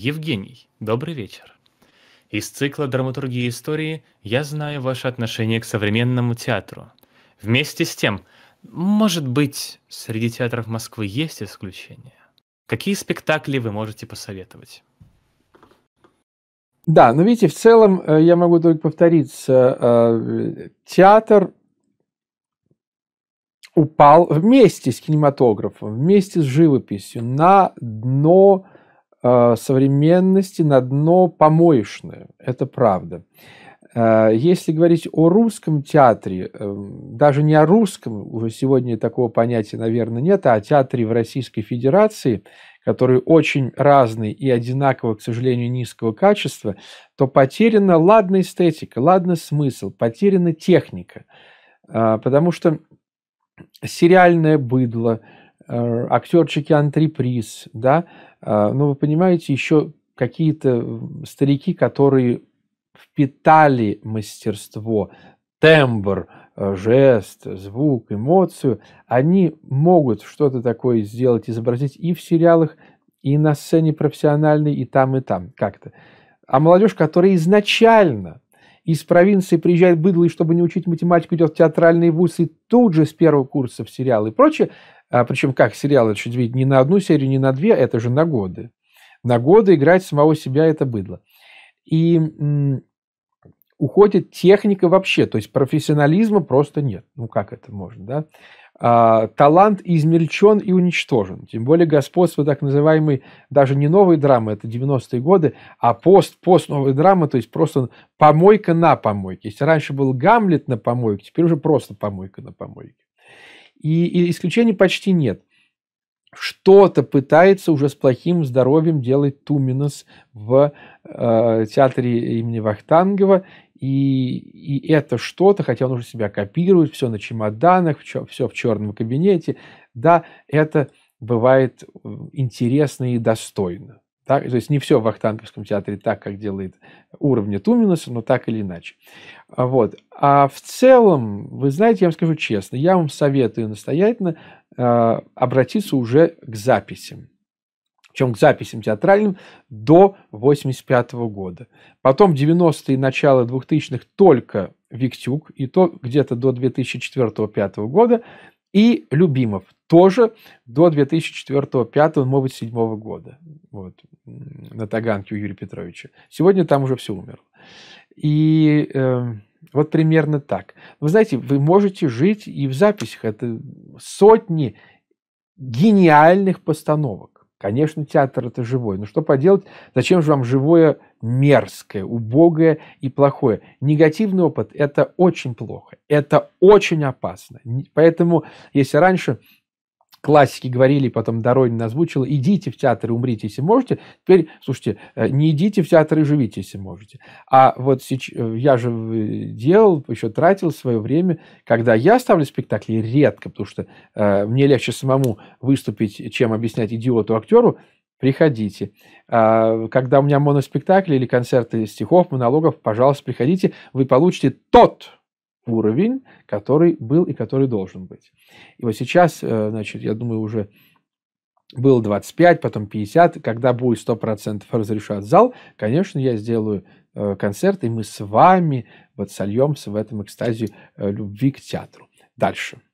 Евгений, добрый вечер. Из цикла драматургии истории» я знаю ваше отношение к современному театру. Вместе с тем, может быть, среди театров Москвы есть исключения? Какие спектакли вы можете посоветовать? Да, но ну, видите, в целом э, я могу только повториться. Э, театр упал вместе с кинематографом, вместе с живописью на дно Э, современности на дно помоечное. Это правда. Э, если говорить о русском театре, эм, даже не о русском, уже сегодня такого понятия, наверное, нет, а о театре в Российской Федерации, который очень разный и одинаково, к сожалению, низкого качества, то потеряна ладная эстетика, ладно смысл, потеряна техника. Э, потому что сериальное быдло – Э, актерчики антреприз, да, э, ну, вы понимаете, еще какие-то э, старики, которые впитали мастерство, тембр, жест, звук, эмоцию, они могут что-то такое сделать, изобразить и в сериалах, и на сцене профессиональной, и там, и там как-то. А молодежь, которая изначально из провинции приезжает быдло, и чтобы не учить математику, идет в театральные вузы, и тут же с первого курса в сериалы и прочее, а, причем как сериал, это чуть ведь не на одну серию, не на две, а это же на годы. На годы играть самого себя это быдло. И м, уходит техника вообще, то есть профессионализма просто нет. Ну как это можно, да? А, талант измельчен и уничтожен. Тем более господство так называемой, даже не новой драмы, это 90-е годы, а пост, пост новой драмы, то есть просто помойка на помойке. Если раньше был Гамлет на помойке, теперь уже просто помойка на помойке. И, и исключений почти нет. Что-то пытается уже с плохим здоровьем делать Туминос в э, театре имени Вахтангова. И, и это что-то, хотя он уже себя копирует, все на чемоданах, все в черном кабинете. Да, это бывает э, интересно и достойно. Так, то есть не все в Вахтанговском театре так, как делает уровни Туминуса, но так или иначе. А вот. А в целом, вы знаете, я вам скажу честно, я вам советую настоятельно э, обратиться уже к записям. Причем к записям театральным до 1985 года. Потом 90-е и начало 2000-х только Виктюк, и то где-то до 2004-2005 года, и Любимов тоже до 2004-2005, может быть, 2007 года на Таганке у Юрия Петровича. Сегодня там уже все умерло. И э, вот примерно так. Вы знаете, вы можете жить и в записях. Это сотни гениальных постановок. Конечно, театр это живой, но что поделать, зачем же вам живое мерзкое, убогое и плохое? Негативный опыт – это очень плохо, это очень опасно. Поэтому, если раньше классики говорили, потом Доронин озвучил, идите в театр и умрите, если можете. Теперь, слушайте, э, не идите в театр и живите, если можете. А вот э, я же э, делал, еще тратил свое время, когда я ставлю спектакли редко, потому что мне легче самому выступить, чем объяснять идиоту-актеру, приходите. А, когда у меня моноспектакли или концерты стихов, монологов, пожалуйста, приходите, вы получите тот уровень, который был и который должен быть. И вот сейчас, э, значит, я думаю, уже был 25, потом 50, когда будет 100% разрешат зал, конечно, я сделаю э, концерт, и мы с вами вот сольемся в этом экстазе э, любви к театру. Дальше.